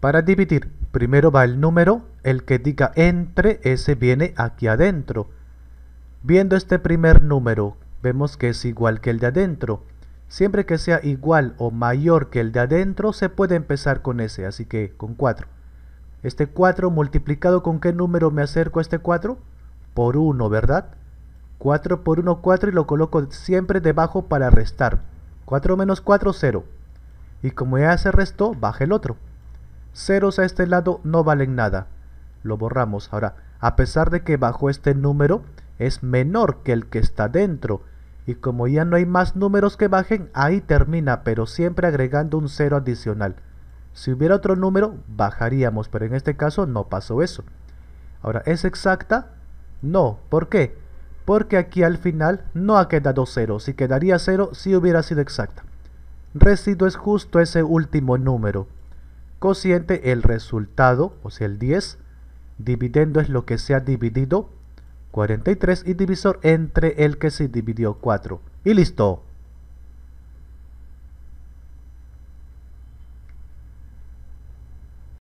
Para dividir, primero va el número, el que diga entre, ese viene aquí adentro. Viendo este primer número, vemos que es igual que el de adentro. Siempre que sea igual o mayor que el de adentro, se puede empezar con ese, así que con 4. Este 4 multiplicado con qué número me acerco a este 4? Por 1, ¿verdad? 4 por 1, 4 y lo coloco siempre debajo para restar. 4 menos 4, 0. Y como ya se restó, baja el otro ceros a este lado no valen nada. Lo borramos. Ahora, a pesar de que bajo este número es menor que el que está dentro. Y como ya no hay más números que bajen, ahí termina, pero siempre agregando un cero adicional. Si hubiera otro número, bajaríamos, pero en este caso no pasó eso. Ahora, ¿es exacta? No, ¿por qué? Porque aquí al final no ha quedado cero, si quedaría cero si hubiera sido exacta. Residuo es justo ese último número cociente el resultado, o sea el 10, dividiendo es lo que se ha dividido, 43 y divisor entre el que se dividió 4. Y listo.